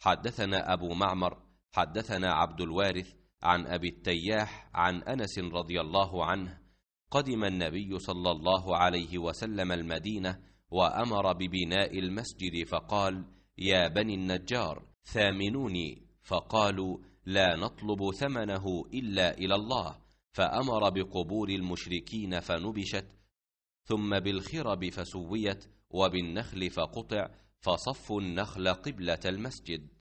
حدثنا أبو معمر حدثنا عبد الوارث عن أبي التياح عن أنس رضي الله عنه قدم النبي صلى الله عليه وسلم المدينة وأمر ببناء المسجد فقال يا بني النجار ثامنوني فقالوا لا نطلب ثمنه إلا إلى الله فأمر بقبور المشركين فنبشت ثم بالخرب فسويت وبالنخل فقطع فصفوا النخل قبلة المسجد